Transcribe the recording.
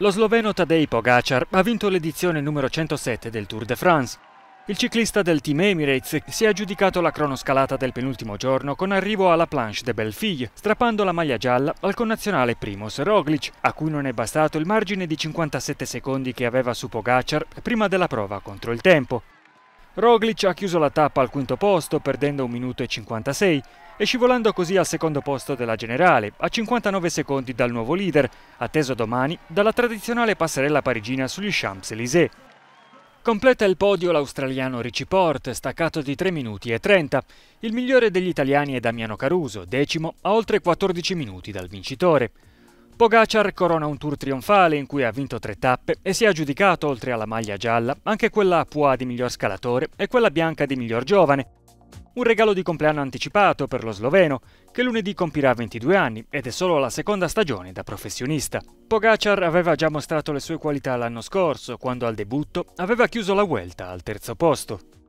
Lo sloveno Tadej Pogacar ha vinto l'edizione numero 107 del Tour de France. Il ciclista del team Emirates si è aggiudicato la cronoscalata del penultimo giorno con arrivo alla planche de Bellefille, strappando la maglia gialla al connazionale Primos Roglic, a cui non è bastato il margine di 57 secondi che aveva su Pogacar prima della prova contro il tempo. Roglic ha chiuso la tappa al quinto posto perdendo 1 minuto e 56 e scivolando così al secondo posto della generale, a 59 secondi dal nuovo leader, atteso domani dalla tradizionale passerella parigina sugli Champs-Élysées. Completa il podio l'australiano Richie Port, staccato di 3 minuti e 30. Il migliore degli italiani è Damiano Caruso, decimo a oltre 14 minuti dal vincitore. Pogacar corona un tour trionfale in cui ha vinto tre tappe e si è aggiudicato, oltre alla maglia gialla, anche quella a Pua di miglior scalatore e quella bianca di miglior giovane. Un regalo di compleanno anticipato per lo sloveno, che lunedì compirà 22 anni ed è solo la seconda stagione da professionista. Pogacar aveva già mostrato le sue qualità l'anno scorso, quando al debutto aveva chiuso la Vuelta al terzo posto.